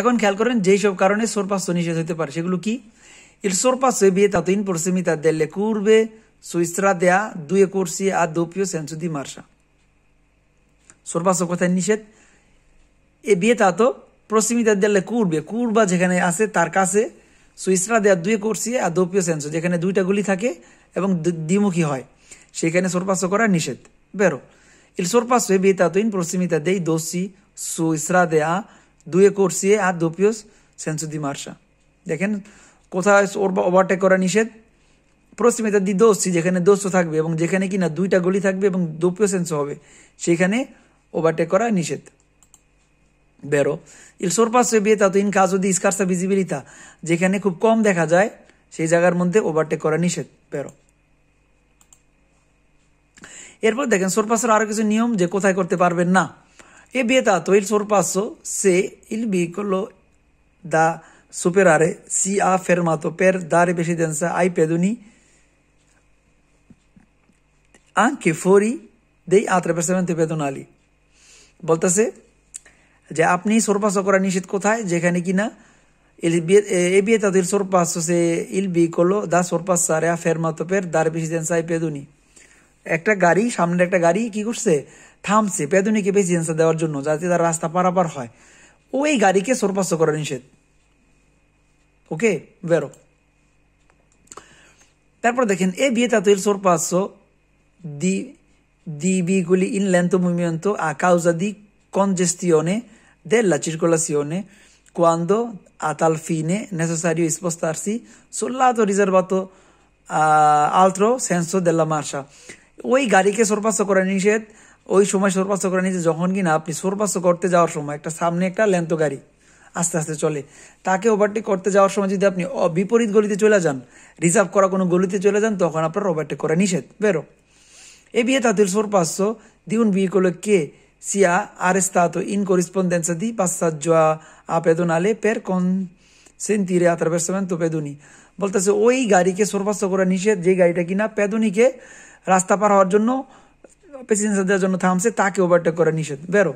এখন খেয়াল করেন যেই সব কারণে সোরপা নিষেধ হতে পারে সেগুলো কি ইল সোরপা সেবিয়ে তত ইন পরিসীমি তা দেয়া দুয়ে কোর্সি আর দোপিও সেন্সুদি মার্শা সোরপাস কথায় নিষেধ এ বিয়ে তা তো প্রসীমিতা দেলে কুরবে যেখানে আছে তার কাছে সুইসরা দেয়া দুয়ে কোর্সি আর দোপিও সেন্সু যেখানে দুইটা গুলি থাকে এবং দ্বিমুখী হয় সেখানে সোরপাস করা নিষেধ বেরো ইল সোরপাস হয়ে বিয়ে তা তো ইন দেই দোষী সুইসরা দেয়া দুয়ে কোর্সিয়ে আর দোপিওস সেন্সুদি মার্শা দেখেন কোথায় ওর ওভারটেক করা নিষেধ প্রসিমিতা দি দোষি যেখানে দোষ থাকবে এবং যেখানে কি না দুইটা গলি থাকবে এবং দোপিও সেন্স হবে সেখানে ওভারটেক করা নিষেধ বেরো ইল সোরপাস তা তো ইন কাজ যদি স্কার্সা ভিজিবিলিতা যেখানে খুব কম দেখা যায় সেই জায়গার মধ্যে ওভারটেক করা নিষেধ বেরো এরপর দেখেন সোরপাসের আরো কিছু নিয়ম যে কোথায় করতে পারবেন না è vietato il sorpasso se il veicolo da superare si sia fermato per dare precedenza ai pedoni anche fuori dei attraversamenti pedonali বলতেছে যে আপনি সরপাস করা নিষেধ কোথায় যেখানে কিনা এবিয়েতা del sorpasso se il veicolo da sorpassare ha fermato per dare precedenza ai pedoni একটা গাড়ি সামনে একটা গাড়ি কি করছে থামছে পেদুনিকে প্রেসিডেন্সে দেওয়ার জন্য যাতে তার রাস্তা পারাপার হয় ওই গাড়িকে সরপাস্য করা নিষেধ ওকে বেরো তারপর দেখেন এ বিয়ে তাতুইল সরপাস্য দি di vicoli in lento movimento a causa di congestione della circolazione quando a tal fine è necessario spostarsi sul lato riservato altro senso della marcia ওই গাড়িকে সরপাস্য করা নিষেধ ওই সময় সর্বাস্ত করে নিয়েছে যখন কিনা আপনি সর্বাস্ত করতে যাওয়ার সময় একটা সামনে একটা ল্যান্ত গাড়ি আস্তে আস্তে চলে তাকে ওভারটেক করতে যাওয়ার সময় যদি আপনি বিপরীত গলিতে চলে যান রিজার্ভ করা কোনো গলিতে চলে যান তখন আপনার ওভারটেক করা নিষেধ বেরো এ বিয়ে তাদের সর্বাস্য দিউন বিয়ে করলে কে সিয়া আর stato in corrispondenza di passaggio a, a আতার per consentire তো পেদুনি বলতেছে ওই গাড়িকে সর্বাস্ত করা নিষেধ যে গাড়িটা কিনা পেদুনিকে রাস্তা পার হওয়ার জন্য পেছনে দেওয়ার জন্য থামছে তাকে ওভারটেক করা নিষেধ বেরো